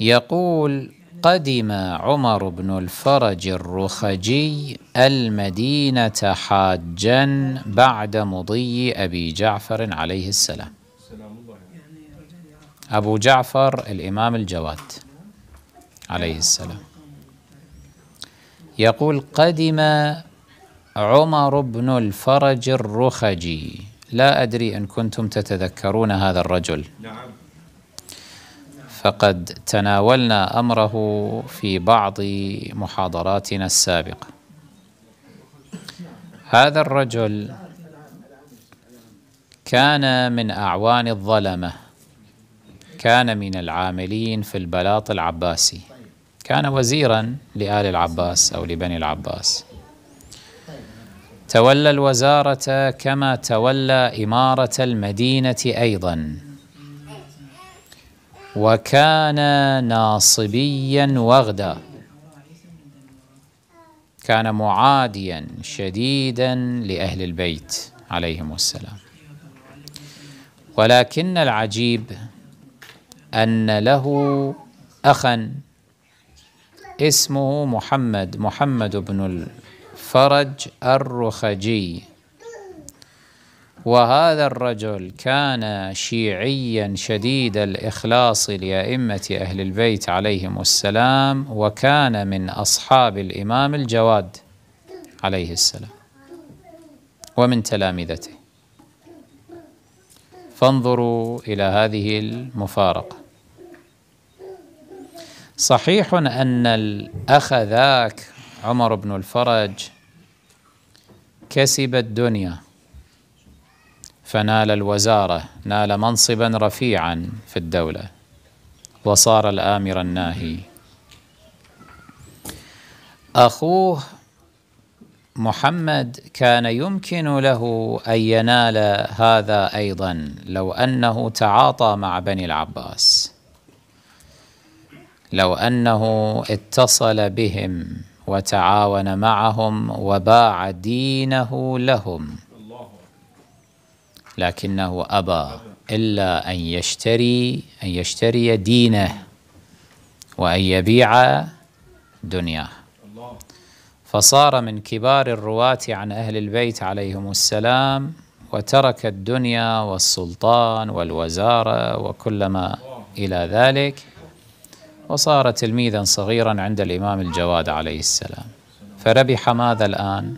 يقول قدم عمر بن الفرج الرخجي المدينة حاجا بعد مضي أبي جعفر عليه السلام أبو جعفر الإمام الجواد عليه السلام يقول قدم عمر بن الفرج الرخجي لا أدري إن كنتم تتذكرون هذا الرجل نعم فقد تناولنا امره في بعض محاضراتنا السابقه هذا الرجل كان من اعوان الظلمه كان من العاملين في البلاط العباسي كان وزيرا لآل العباس أو لبني العباس تولى الوزارة كما تولى إمارة المدينة أيضا وكان ناصبيا وغدا كان معاديا شديدا لأهل البيت عليهم السلام ولكن العجيب أن له أخا اسمه محمد محمد بن الفرج الرخجي وهذا الرجل كان شيعيا شديد الاخلاص لائمه اهل البيت عليهم السلام وكان من اصحاب الامام الجواد عليه السلام ومن تلامذته فانظروا الى هذه المفارقه صحيح ان الاخ ذاك عمر بن الفرج كسب الدنيا فنال الوزارة نال منصبا رفيعا في الدولة وصار الآمر الناهي أخوه محمد كان يمكن له أن ينال هذا أيضا لو أنه تعاطى مع بني العباس لو أنه اتصل بهم وتعاون معهم وباع دينه لهم لكنه أبى إلا أن يشتري أن يشتري دينه وأن يبيع دنياه فصار من كبار الرواة عن أهل البيت عليهم السلام وترك الدنيا والسلطان والوزارة وكل ما إلى ذلك وصار تلميذا صغيرا عند الإمام الجواد عليه السلام فربح ماذا الآن؟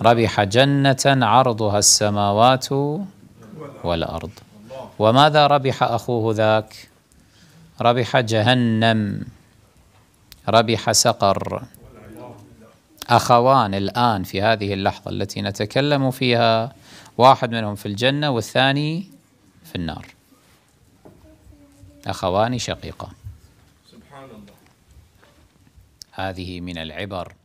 ربح جنة عرضها السماوات والأرض وماذا ربح أخوه ذاك ربح جهنم ربح سقر أخوان الآن في هذه اللحظة التي نتكلم فيها واحد منهم في الجنة والثاني في النار أخوان شقيقان هذه من العبر